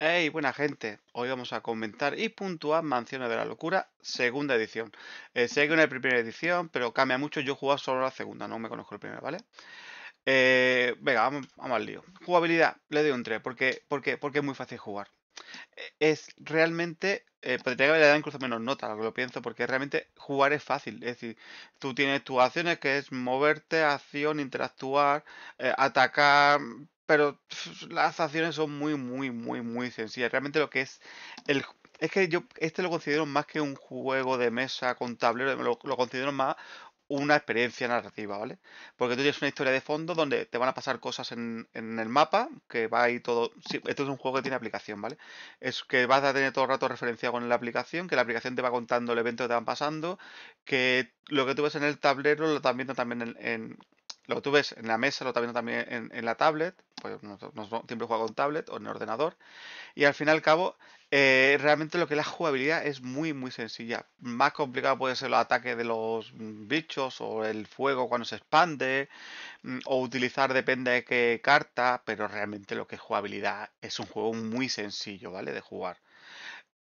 Hey, buena gente, hoy vamos a comentar y puntuar Manciones de la Locura, segunda edición. Eh, sé que no es primera edición, pero cambia mucho, yo he jugado solo la segunda, no me conozco la primera, ¿vale? Eh, venga, vamos, al lío. Jugabilidad, le doy un 3, porque, porque, porque es muy fácil jugar. Eh, es realmente, eh, podría haberle dado incluso menos nota, lo pienso, porque realmente jugar es fácil. Es decir, tú tienes tus acciones que es moverte, acción, interactuar, atacar, pero las acciones son muy, muy, muy, muy sencillas. Realmente lo que es el... Es que yo este lo considero más que un juego de mesa con tablero, lo, considero más una experiencia narrativa, ¿vale? Porque tú tienes una historia de fondo donde te van a pasar cosas en, en el mapa, que va ahí todo... esto es un juego que tiene aplicación, ¿vale? Es que vas a tener todo el rato referenciado con la aplicación, que la aplicación te va contando el evento que te van pasando, que lo que tú ves en el tablero lo estás viendo también en... lo que tú ves en la mesa lo también también en la tablet, pues, no, siempre juega con tablet o en ordenador. Y al fin y al cabo, eh, realmente lo que es la jugabilidad es muy, muy sencilla. Más complicado puede ser el ataque de los bichos o el fuego cuando se expande, mm, o utilizar depende de qué carta, pero realmente lo que es jugabilidad es un juego muy sencillo, ¿vale? De jugar.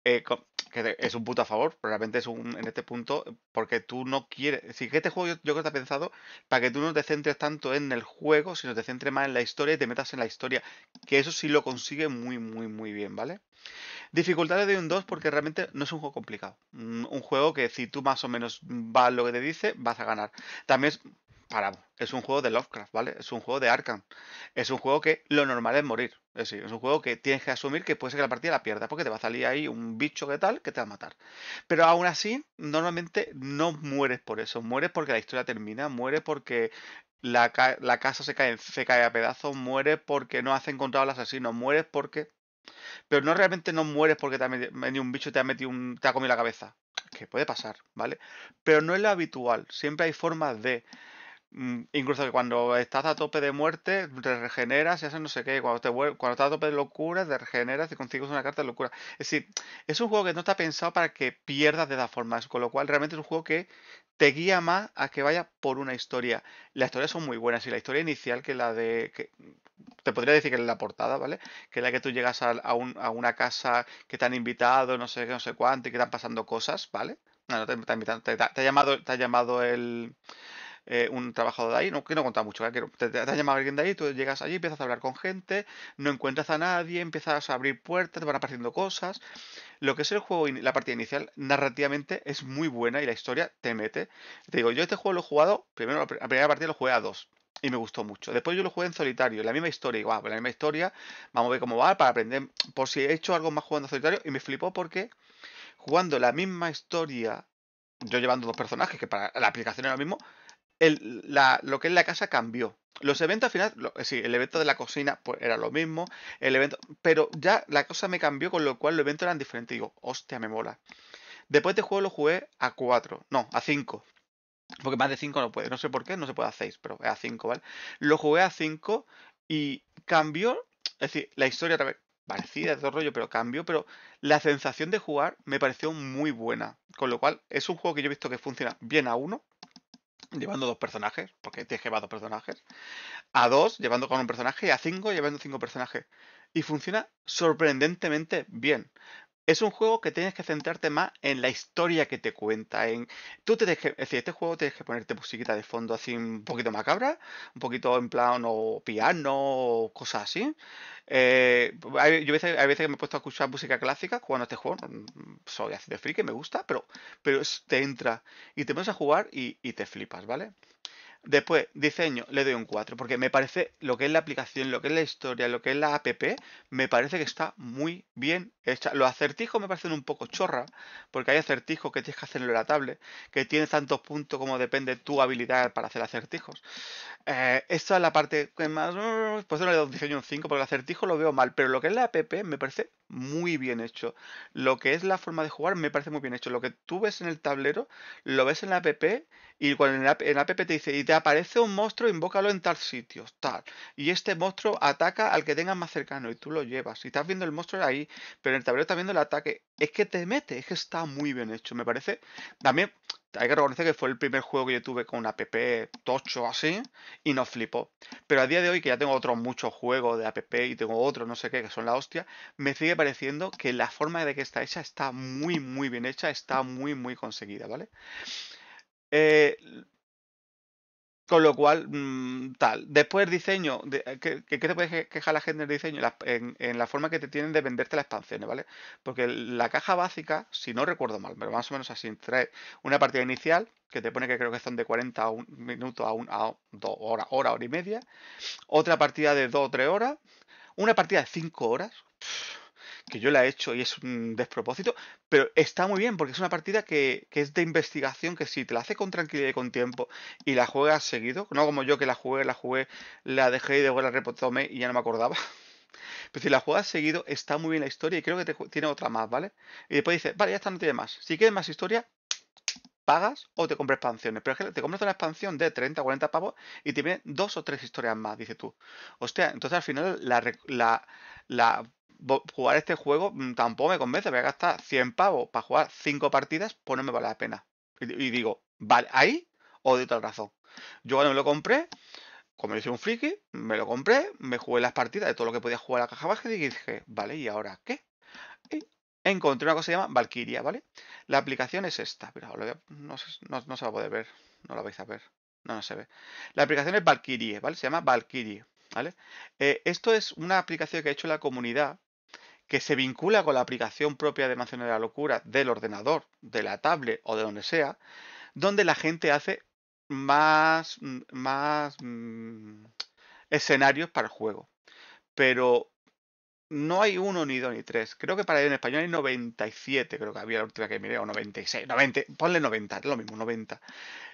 Eh, que es un punto a favor, pero realmente es un en este punto, porque tú no quieres. Si que este juego yo, creo que está pensado para que tú no te centres tanto en el juego, sino te centres más en la historia y te metas en la historia. Que eso sí lo consigue muy, muy, muy bien, ¿vale? Dificultades de un 2 porque realmente no es un juego complicado. Mm, un juego que si tú más o menos vas lo que te dice, vas a ganar. También es es un juego de Lovecraft, ¿vale? Es un juego de Arkham. Es un juego que lo normal es morir. Es decir, es un juego que tienes que asumir que puede ser que la partida la pierda, porque te va a salir ahí un bicho que tal que te va a matar. Pero aún así, normalmente no mueres por eso. Mueres porque la historia termina, mueres porque la, casa se cae, se cae a pedazos, mueres porque no has encontrado al asesino, mueres porque. Pero no realmente no mueres porque ni un bicho te ha, metido te ha comido la cabeza. Que puede pasar, ¿vale? Pero no es lo habitual. Siempre hay formas de. Mm, incluso que cuando estás a tope de muerte, te regeneras y haces no sé qué. Cuando, te cuando estás a tope de locura, te regeneras y consigues una carta de locura. Es decir, es un juego que no está pensado para que pierdas de esa forma. Con lo cual, realmente es un juego que te guía más a que vaya por una historia. Las historias son muy buenas y la historia inicial que la de... Que, te podría decir que es la portada, ¿vale? Que es la que tú llegas a, una casa que te han invitado, no sé qué, no sé cuánto, y que están pasando cosas, ¿vale? No, no te, han invitado ha llamado, te ha llamado el eh, un trabajador de ahí, que no contaba mucho, te, ha llamado alguien de ahí, tú llegas allí, empiezas a hablar con gente, no encuentras a nadie, empiezas a abrir puertas, te van apareciendo cosas. Lo que es el juego, la partida inicial, narrativamente es muy buena y la historia te mete. Te digo, yo este juego lo he jugado, primero la primera partida lo jugué a dos, y me gustó mucho. Después yo lo jugué en solitario, la misma historia, igual, ah, pues la misma historia, vamos a ver cómo va, para aprender por si he hecho algo más jugando en solitario, y me flipó porque jugando la misma historia, yo llevando dos personajes, que para la aplicación era lo mismo, la, lo que es la casa cambió. Los eventos al final, eh, sí, el evento de la cocina pues era lo mismo, el evento, pero ya la cosa me cambió, con lo cual los eventos eran diferentes. digo, hostia, me mola. Después de juego lo jugué a 4, no, a 5. Porque más de 5 no puede, no sé por qué, no se puede a 6, pero a 5, ¿vale? Lo jugué a 5 y cambió, es decir, la historia otra vez parecida, todo rollo, pero cambió, pero la sensación de jugar me pareció muy buena. Con lo cual, es un juego que yo he visto que funciona bien a 1 llevando dos personajes, porque te que dos personajes, a dos llevando con un personaje y a cinco llevando cinco personajes. Y funciona sorprendentemente bien es un juego que tienes que centrarte más en la historia que te cuenta. En... Tú te es decir, este juego tienes que ponerte musiquita de fondo así un poquito macabra, un poquito en plan o piano o cosas así. Eh, hay, yo veces, hay veces que me he puesto a escuchar música clásica cuando este juego, mm, soy así de friki, me gusta, pero, pero te entra y te pones a jugar y te flipas, ¿vale? Después, diseño, le doy un 4, porque me parece lo que es la aplicación, lo que es la historia, lo que es la app, me parece que está muy bien hecha. Los acertijos me parecen un poco chorra, porque hay acertijos que tienes que hacerlo en la tablet, que tiene tantos puntos como depende tu habilidad para hacer acertijos. Eh, esta es la parte que más... Pues no le doy un diseño un 5, porque el acertijo lo veo mal, pero lo que es la app me parece muy bien hecho. Lo que es la forma de jugar me parece muy bien hecho. Lo que tú ves en el tablero, lo ves en la app, y cuando en app, en la app te dice... Y te aparece un monstruo, invócalo en tal sitio, tal. Y este monstruo ataca al que tenga más cercano y tú lo llevas. Y estás viendo el monstruo ahí, pero en el tablero estás viendo el ataque. Es que te mete, es que está muy bien hecho, me parece. También hay que reconocer que fue el primer juego que yo tuve con una app tocho así y no flipó. Pero a día de hoy, que ya tengo otros muchos juegos de app y tengo otros no sé qué que son la hostia, me sigue pareciendo que la forma de que está hecha está muy, muy bien hecha, está muy, muy conseguida, ¿vale? Eh, con lo cual, mm, tal. Después diseño, de, eh, ¿qué, te puedes quejar la gente del diseño? en, la forma que te tienen de venderte las expansiones, ¿vale? Porque la caja básica, si no recuerdo mal, pero más o menos así, trae una partida inicial que te pone que creo que son de 40 a un minuto a, un, a dos horas, hora, hora y media. Otra partida de 2 o 3 horas. Una partida de 5 horas, que yo la he hecho y es un despropósito, pero está muy bien porque es una partida que, es de investigación, que si te la hace con tranquilidad y con tiempo y la juegas seguido, no como yo que la jugué, la jugué, la dejé y de la repotomé y ya no me acordaba. Pero si la juegas seguido, está muy bien la historia y creo que tiene otra más, ¿vale? Y después dice vale, ya está, no tiene más. Si quieres más historia, pagas o te compras expansiones. Pero es que te compras una expansión de 30, 40 pavos y te dos o tres historias más, dice tú. Hostia, entonces al final la, la, la jugar este juego mm, tampoco me convence. Voy a gastar 100 pavos para jugar 5 partidas, pues no me vale la pena. Y, digo, vale, ahí o de otra razón. Yo cuando me lo compré, como hice un friki, me lo compré, me jugué las partidas de todo lo que podía jugar a la caja baja y dije, vale, ¿y ahora qué? Y encontré una cosa que se llama Valkyria, ¿vale? La aplicación es esta, pero no, se... va a poder ver, no la vais a ver, no, no se ve. La aplicación es Valkyrie, ¿vale? Se llama Valkyrie, ¿vale? Eh, esto es una aplicación que ha hecho la comunidad que se vincula con la aplicación propia de Mansiones de la Locura del ordenador, de la tablet o de donde sea, donde la gente hace más, mm, más mm, escenarios para el juego. Pero no hay uno, ni dos, ni tres. Creo que para en español hay 97, creo que había la última que miré, o 96, 90, ponle 90, es lo mismo, 90.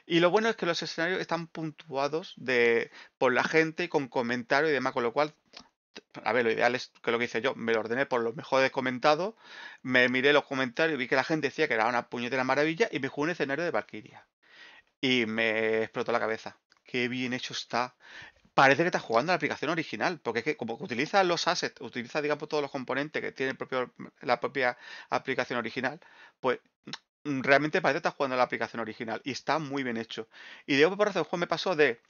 Y lo bueno es que los escenarios están puntuados de, por la gente con comentarios y demás, con lo cual a ver, lo ideal es que lo que hice yo, me lo ordené por los mejores comentados, me miré los comentarios, vi que la gente decía que era una puñetera maravilla y me jugó un escenario de Valkyria. Y me explotó la cabeza. Qué bien hecho está. Parece que está jugando la aplicación original, porque es que como utiliza los assets, utiliza, digamos, todos los componentes que tiene la propia aplicación original, pues mm, realmente parece que estás jugando la aplicación original y está muy bien hecho. Y de por eso el juego me pasó de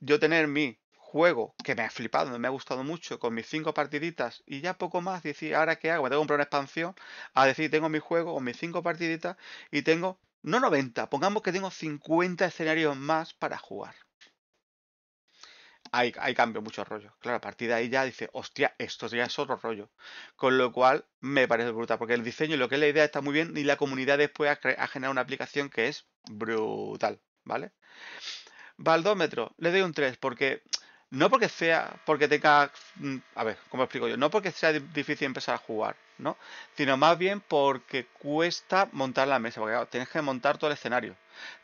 yo tener mi juego que me ha flipado, me ha gustado mucho, con mis cinco partiditas y ya poco más, decir, ahora qué hago, me tengo que comprar una expansión, a decir, tengo mi juego con mis cinco partiditas y tengo, no 90, pongamos que tengo 50 escenarios más para jugar. hay cambio mucho rollo. Claro, a partir de ahí ya dice, hostia, esto ya es otro rollo. Con lo cual me parece brutal, porque el diseño y lo que es la idea está muy bien y la comunidad después ha, generado una aplicación que es brutal, ¿vale? Baldómetro, le doy un 3 porque no porque sea, porque tenga, mm, a ver, ¿cómo explico yo? No porque sea difícil empezar a jugar, ¿no? Sino más bien porque cuesta montar la mesa, porque tienes que montar todo el escenario,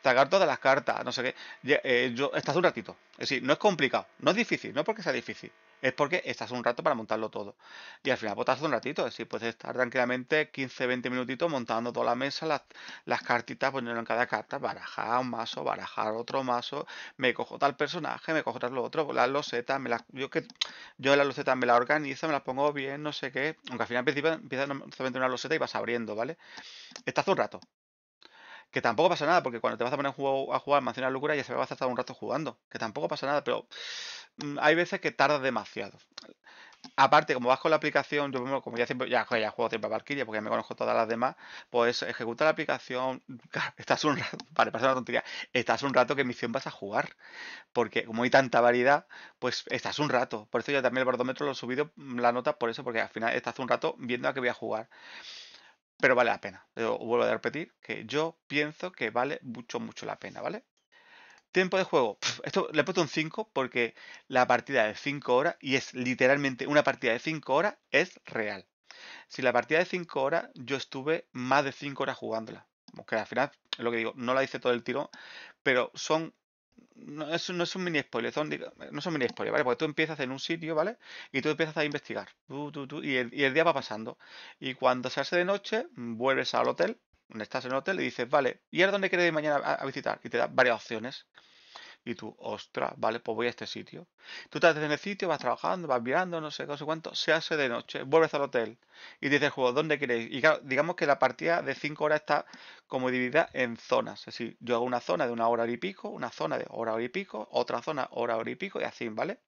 sacar todas las cartas, no sé qué. Eh, yo, estás un ratito. Es decir, no es complicado, no es difícil, no porque sea difícil, es porque estás un rato para montarlo todo. Y al final botas pues, un ratito, es decir, puedes estar tranquilamente 15-20 minutitos montando toda la mesa, las, las cartitas, poniendo en cada carta, barajar un mazo, barajar otro mazo, me cojo tal personaje, me cojo tal otro, las losetas, me las, yo que yo las losetas me las organizo, me las pongo bien, no sé qué, aunque al final empiezas solamente una loseta y vas abriendo, ¿vale? Estás un rato. Que tampoco pasa nada, porque cuando te vas a poner a jugar, a jugar la Locura ya se va a estar un rato jugando. Que tampoco pasa nada, pero Mm, hay veces que tarda demasiado. Aparte, como vas con la aplicación, yo como ya, siempre, ya, juego siempre a Valkyria porque ya me conozco todas las demás, pues ejecuta la aplicación, estás un rato, vale, pasa una tontería, estás un rato que misión vas a jugar, porque como hay tanta variedad, pues estás un rato. Por eso yo también el bardómetro lo he subido, mm, la nota por eso, porque al final estás un rato viendo a qué voy a jugar. Pero vale la pena. vuelvo a repetir que yo pienso que vale mucho, mucho la pena, ¿vale? Tiempo de juego. esto le he puesto un 5 porque la partida de 5 horas, y es literalmente una partida de 5 horas, es real. Si la partida de 5 horas, yo estuve más de 5 horas jugándola. Que al final, es lo que digo, no la hice todo el tiro pero son no es, un mini spoiler, son, no son mini spoiler, ¿vale? Porque tú empiezas en un sitio, ¿vale? Y tú empiezas a investigar, y, el, y, el, día va pasando. Y cuando se hace de noche, vuelves al hotel estás en el hotel y dices, vale, ¿y ahora dónde queréis ir mañana a, visitar? Y te da varias opciones. Y tú, ostras, vale, pues voy a este sitio. Tú estás en el sitio, vas trabajando, vas mirando, no sé, no sé cuánto, se hace de noche, vuelves al hotel y dices, juego, ¿dónde queréis? Y claro, digamos que la partida de 5 horas está como dividida en zonas. Es decir, yo hago una zona de una hora, y pico, una zona de hora, y pico, otra zona, hora, hora y pico, y así, ¿vale?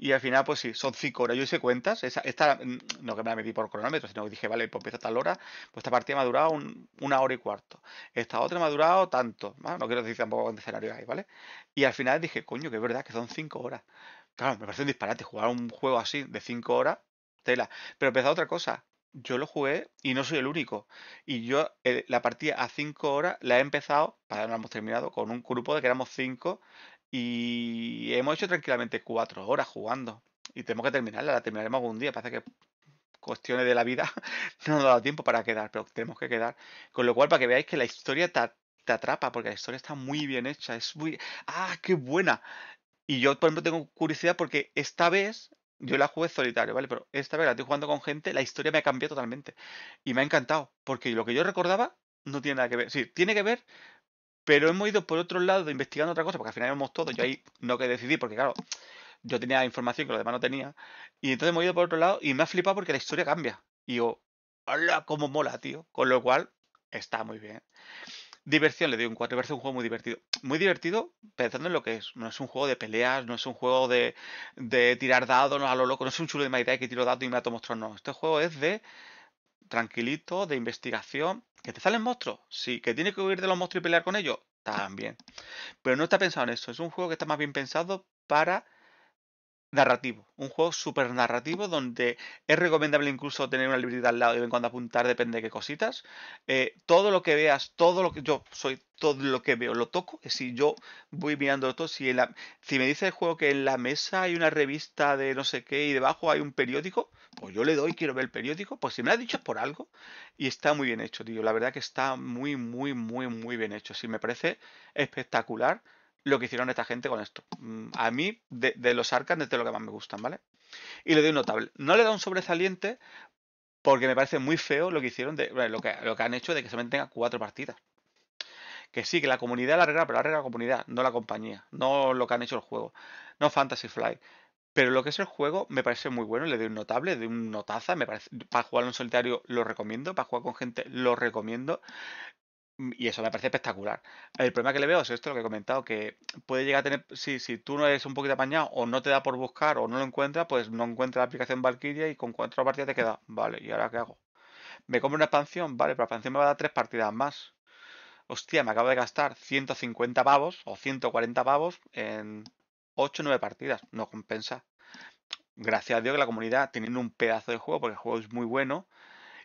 Y al final, pues sí, son cinco horas. Yo hice cuentas. Esa, esta, mm, no que me la metí por cronómetro, sino que dije, vale, pues empieza tal hora. Pues esta partida me ha durado una hora y cuarto. Esta otra me ha durado tanto. No quiero decir tampoco cuántos escenario hay, ¿vale? Y al final dije, coño, que es verdad que son cinco horas. Claro, me parece un disparate jugar un juego así de cinco horas, tela. Pero empezó otra cosa. Yo lo jugué y no soy el único. Y yo eh, la partida a cinco horas la he empezado, para no la hemos terminado, con un grupo de que éramos cinco y hemos hecho tranquilamente cuatro horas jugando. Y tenemos que terminarla, la terminaremos algún día. Parece que cuestiones de la vida no nos ha dado tiempo para quedar, pero tenemos que quedar. Con lo cual, para que veáis que la historia te, atrapa, porque la historia está muy bien hecha. Es muy. ¡Ah, qué buena! Y yo, por ejemplo, tengo curiosidad porque esta vez yo la jugué solitario, ¿vale? Pero esta vez la estoy jugando con gente, la historia me ha cambiado totalmente. Y me ha encantado, porque lo que yo recordaba no tiene nada que ver. Sí, tiene que ver, pero hemos ido por otro lado investigando otra cosa, porque al final hemos todo. Yo ahí no que decidir, porque claro, yo tenía información que los demás no tenía Y entonces hemos ido por otro lado y me ha flipado porque la historia cambia. Y yo, ¡hola! ¡Cómo mola, tío! Con lo cual, está muy bien. Diversión, le doy un 4. Me un juego muy divertido. Muy divertido pensando en lo que es. No es un juego de peleas, no es un juego de, de tirar dados no, a lo loco, no es un chulo de Maidai que tiro dados y me mato tomado No, este juego es de tranquilito, de investigación. ¿Que te salen monstruos? Sí. ¿Que tienes que huir de los monstruos y pelear con ellos? También. Pero no está pensado en eso. Es un juego que está más bien pensado para narrativo, un juego súper narrativo donde es recomendable incluso tener una libreta al lado y de cuando apuntar, depende de qué cositas. Eh, todo lo que veas, todo lo que yo soy, todo lo que veo, lo toco. Si yo voy mirando todo, si, si me dice el juego que en la mesa hay una revista de no sé qué y debajo hay un periódico, pues yo le doy, quiero ver el periódico, pues si me lo ha dicho es por algo. Y está muy bien hecho, tío. La verdad que está muy, muy, muy, muy bien hecho. si me parece espectacular lo que hicieron esta gente con esto. Mm, a mí, de, los Arkham, es de lo que más me gustan, ¿vale? Y le doy un notable. No le da un sobresaliente porque me parece muy feo lo que hicieron, de, lo, que, lo que han hecho de que solamente tenga cuatro partidas. Que sí, que la comunidad la arregla, pero la arregla la comunidad, no la compañía, no lo que han hecho el juego, no Fantasy Fly. Pero lo que es el juego me parece muy bueno, le doy un notable, le doy un notaza, me parece, para jugar en solitario lo recomiendo, para jugar con gente lo recomiendo. Mm, y eso me parece espectacular. El problema que le veo es esto, lo que he comentado, que puede llegar a tener, si, tú no eres un poquito apañado o no te da por buscar o no lo encuentras, pues no encuentras la aplicación Valkyria y con cuatro partidas te queda, vale, ¿y ahora qué hago? Me compro una expansión, vale, pero la expansión me va a dar tres partidas más. Hostia, me acabo de gastar 150 pavos o 140 pavos en 8 o 9 partidas, no compensa. Gracias a Dios que la comunidad teniendo un pedazo de juego, porque el juego es muy bueno,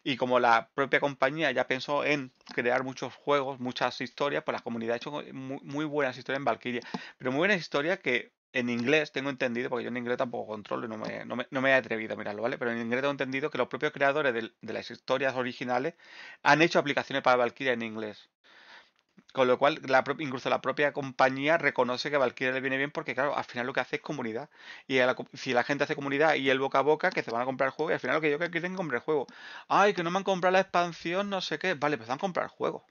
y como la propia compañía ya pensó en crear muchos juegos, muchas historias, pues la comunidad ha hecho muy, buenas historias en Valkyria. Pero muy buenas historias que en inglés tengo entendido, porque yo en inglés tampoco controlo y no me, no me, he atrevido a mirarlo, ¿vale? Pero en inglés tengo entendido que los propios creadores de las historias originales han hecho aplicaciones para Valkyria en inglés. Con lo cual, la incluso la propia compañía reconoce que a le viene bien porque, claro, al final lo que hace es comunidad. Y si la gente hace comunidad y el boca a boca, que se van a comprar el juego, y al final lo que yo creo que quieren comprar el juego. Ay, que no me han comprado la expansión, no sé qué. Vale, pues van a comprar el juego.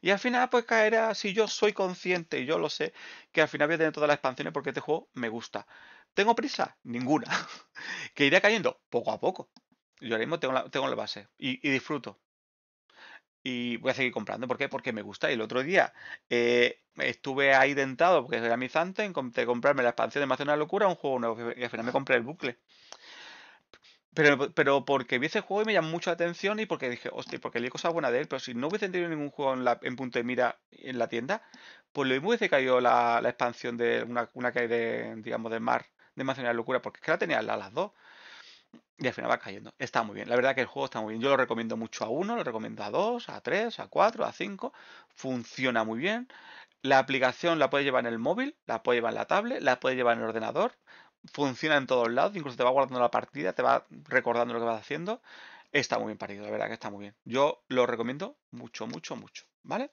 Y al final, pues caerá, si yo soy consciente y yo lo sé, que al final voy a tener todas las expansiones porque este juego me gusta. ¿Tengo prisa? Ninguna. que irá cayendo poco a poco. Yo ahora mismo tengo la, tengo la base y disfruto y voy a seguir comprando. ¿Por qué? Porque me gusta. Y el otro día eh, estuve ahí dentado, porque era mi en comprarme la expansión de Más de locura, un juego nuevo, y al final me compré el bucle. Pero, pero porque vi ese juego y me llamó mucho la atención y porque dije, hostia, porque leí cosas buenas de él, pero si no hubiese tenido ningún juego en, la, punto de mira en la tienda, pues lo mismo hubiese caído la, expansión de una, una que hay de, digamos, de mar de locura, porque es que la tenía a las dos. Y al final va cayendo. Está muy bien. La verdad que el juego está muy bien. Yo lo recomiendo mucho a uno, lo recomiendo a dos, a tres, a cuatro, a cinco. Funciona muy bien. La aplicación la puedes llevar en el móvil, la puedes llevar en la tablet, la puedes llevar en el ordenador. Funciona en todos lados. Incluso te va guardando la partida, te va recordando lo que vas haciendo. Está muy bien parido, la verdad que está muy bien. Yo lo recomiendo mucho, mucho, mucho. ¿Vale?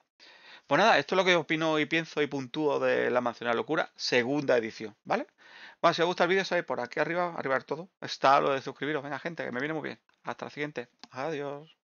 Pues nada, esto es lo que opino y pienso y puntúo de La Manzana Locura, segunda edición, ¿vale? Bueno, si os gusta el vídeo, sabéis por aquí arriba, arriba todo, está lo de suscribiros. Venga, gente, que me viene muy bien. Hasta la siguiente. Adiós.